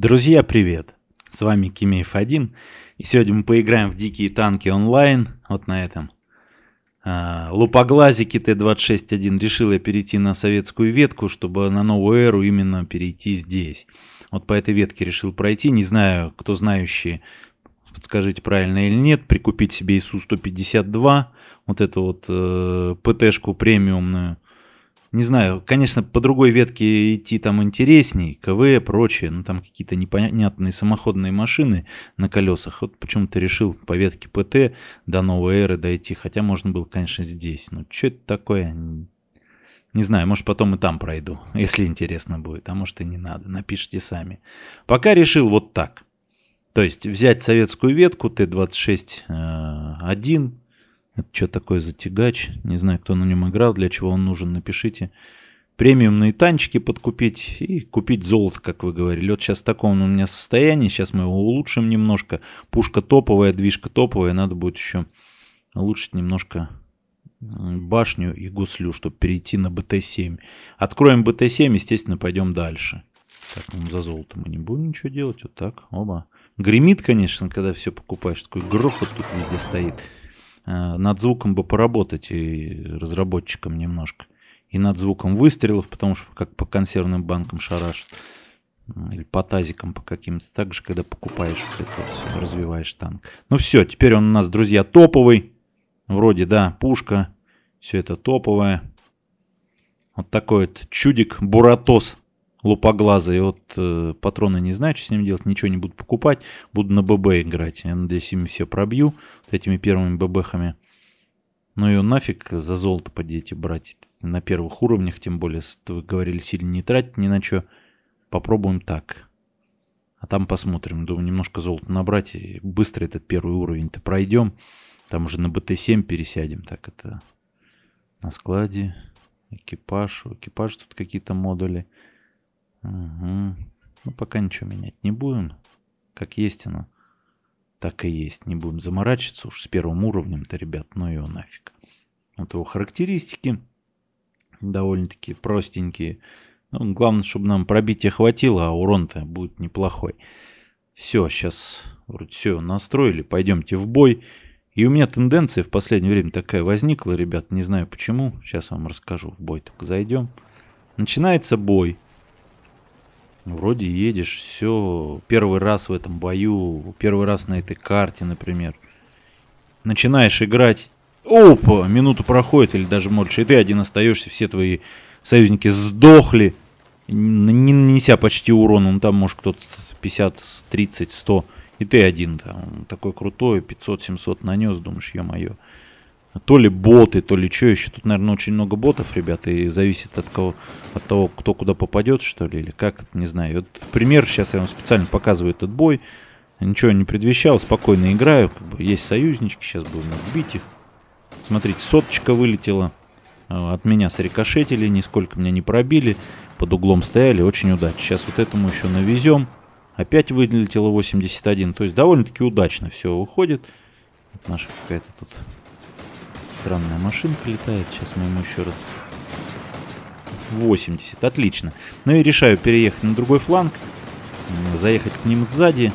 Друзья, привет! С вами Кимей Фадим, и сегодня мы поиграем в Дикие Танки онлайн, вот на этом. А, лупоглазики Т-26-1 решил я перейти на советскую ветку, чтобы на новую эру именно перейти здесь. Вот по этой ветке решил пройти, не знаю, кто знающий, подскажите, правильно или нет, прикупить себе ИСУ-152, вот эту вот э, ПТ-шку премиумную – не знаю, конечно, по другой ветке идти там интересней, КВ, прочее, ну там какие-то непонятные самоходные машины на колесах. Вот почему-то решил по ветке ПТ до новой эры дойти, хотя можно было, конечно, здесь. Ну что это такое? Не знаю, может потом и там пройду, если интересно будет, а может и не надо, напишите сами. Пока решил вот так. То есть взять советскую ветку Т-26-1, это что такое за тягач? Не знаю, кто на нем играл, для чего он нужен, напишите. Премиумные танчики подкупить и купить золото, как вы говорили. Вот сейчас в таком у меня состоянии, сейчас мы его улучшим немножко. Пушка топовая, движка топовая, надо будет еще улучшить немножко башню и гуслю, чтобы перейти на БТ-7. Откроем БТ-7, естественно, пойдем дальше. Так, ну, за золото мы не будем ничего делать. Вот так, оба. Гремит, конечно, когда все покупаешь. Такой грохот тут везде стоит. Э, над звуком бы поработать и разработчикам немножко. И над звуком выстрелов, потому что как по консервным банкам шарашат. Или по тазикам по каким-то. Так же, когда покупаешь вот это все, развиваешь танк. Ну все, теперь он у нас, друзья, топовый. Вроде, да, пушка. Все это топовое. Вот такой вот чудик, буратос лупоглазые от э, патроны не знают, что с ним делать, ничего не буду покупать, буду на ББ играть. Я надеюсь, им все пробью вот этими первыми ББхами. Ну и нафиг за золото подите брать на первых уровнях, тем более, вы говорили, сильно не тратить ни на что. Попробуем так. А там посмотрим. Думаю, немножко золота набрать и быстро этот первый уровень-то пройдем. Там уже на БТ-7 пересядем. Так это на складе. Экипаж. экипаж тут какие-то модули. Угу. Ну, пока ничего менять не будем. Как есть оно, так и есть. Не будем заморачиваться уж с первым уровнем-то, ребят, ну его нафиг. Вот его характеристики довольно-таки простенькие. Ну, главное, чтобы нам пробития хватило, а урон-то будет неплохой. Все, сейчас вроде все настроили, пойдемте в бой. И у меня тенденция в последнее время такая возникла, ребят, не знаю почему. Сейчас вам расскажу, в бой только зайдем. Начинается бой. Ну, вроде едешь, все, первый раз в этом бою, первый раз на этой карте, например. Начинаешь играть, опа, минуту проходит или даже больше, и ты один остаешься, все твои союзники сдохли, не нанеся почти урона, ну там может кто-то 50, 30, 100, и ты один там, такой крутой, 500-700 нанес, думаешь, ё-моё то ли боты, то ли что еще. Тут, наверное, очень много ботов, ребята, и зависит от, кого, от того, кто куда попадет, что ли, или как, не знаю. Вот пример, сейчас я вам специально показываю этот бой. Ничего не предвещал, спокойно играю. Как бы есть союзнички, сейчас будем отбить их. Смотрите, соточка вылетела. Э, от меня срикошетили, нисколько меня не пробили. Под углом стояли, очень удачно. Сейчас вот этому еще навезем. Опять вылетело 81. То есть довольно-таки удачно все выходит. Наша какая-то тут Странная машинка летает. Сейчас мы ему еще раз... 80. Отлично. Ну и решаю переехать на другой фланг. Заехать к ним сзади.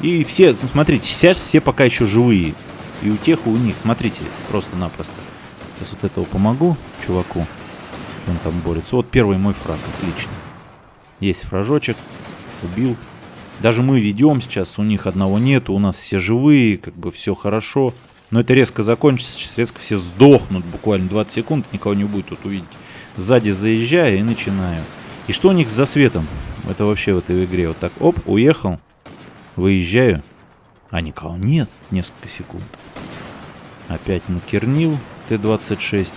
И все, смотрите, сейчас все пока еще живые. И у тех, и у них. Смотрите, просто-напросто. Сейчас вот этого помогу чуваку. Он там борется. Вот первый мой фраг. Отлично. Есть фражочек. Убил. Даже мы ведем сейчас. У них одного нету. У нас все живые. Как бы все хорошо. Хорошо но это резко закончится, резко все сдохнут буквально 20 секунд, никого не будет тут увидеть. Сзади заезжаю и начинаю. И что у них за светом? Это вообще в этой игре вот так, оп, уехал, выезжаю, а никого нет, несколько секунд. Опять накернил Т-26.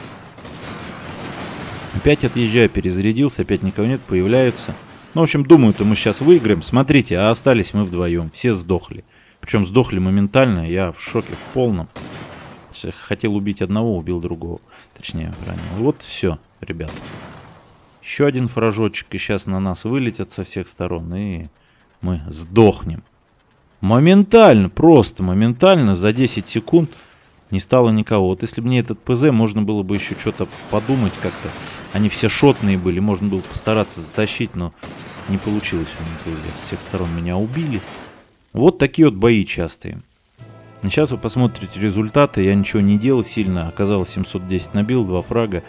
Опять отъезжаю, перезарядился, опять никого нет, появляются. Ну, в общем, думаю, то мы сейчас выиграем. Смотрите, а остались мы вдвоем, все сдохли. Причем сдохли моментально, я в шоке в полном. Хотел убить одного, убил другого. Точнее, ранее. Вот все, ребят. Еще один фражочек, и сейчас на нас вылетят со всех сторон, и мы сдохнем. Моментально, просто моментально, за 10 секунд не стало никого. Вот если бы мне этот ПЗ, можно было бы еще что-то подумать как-то. Они все шотные были, можно было постараться затащить, но не получилось у них. С всех сторон меня убили. Вот такие вот бои частые. Сейчас вы посмотрите результаты. Я ничего не делал сильно. Оказалось 710 набил, 2 фрага.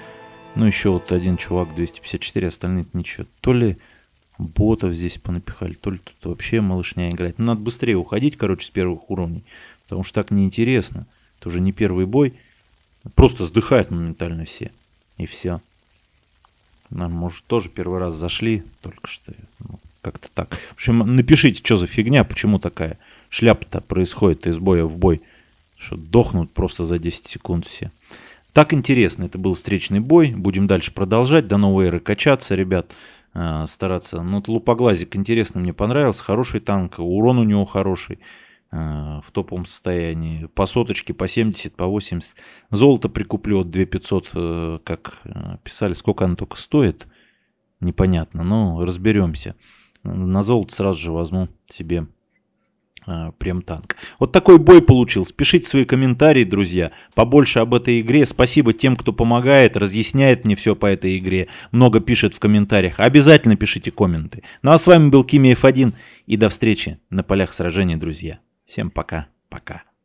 Ну еще вот один чувак 254, остальные ничего. То ли ботов здесь понапихали, то ли тут вообще малышня играть. надо быстрее уходить, короче, с первых уровней. Потому что так неинтересно. Это уже не первый бой. Просто сдыхают моментально все. И все. Нам, может, тоже первый раз зашли, только что. Ну, как-то так. В общем, напишите, что за фигня, почему такая шляпа-то происходит из боя в бой. Что дохнут просто за 10 секунд все. Так интересно, это был встречный бой. Будем дальше продолжать. До новой эры качаться, ребят. Э, стараться. Ну, вот лупоглазик интересно, мне понравился. Хороший танк, урон у него хороший э, в топовом состоянии. По соточке, по 70, по 80. Золото прикуплю от 2500, э, как э, писали. Сколько оно только стоит, непонятно. Но разберемся. На золото сразу же возьму себе а, прям танк. Вот такой бой получил спешите свои комментарии, друзья, побольше об этой игре. Спасибо тем, кто помогает, разъясняет мне все по этой игре. Много пишет в комментариях. Обязательно пишите комменты. Ну а с вами был Кимиев 1 и до встречи на полях сражений, друзья. Всем пока, пока.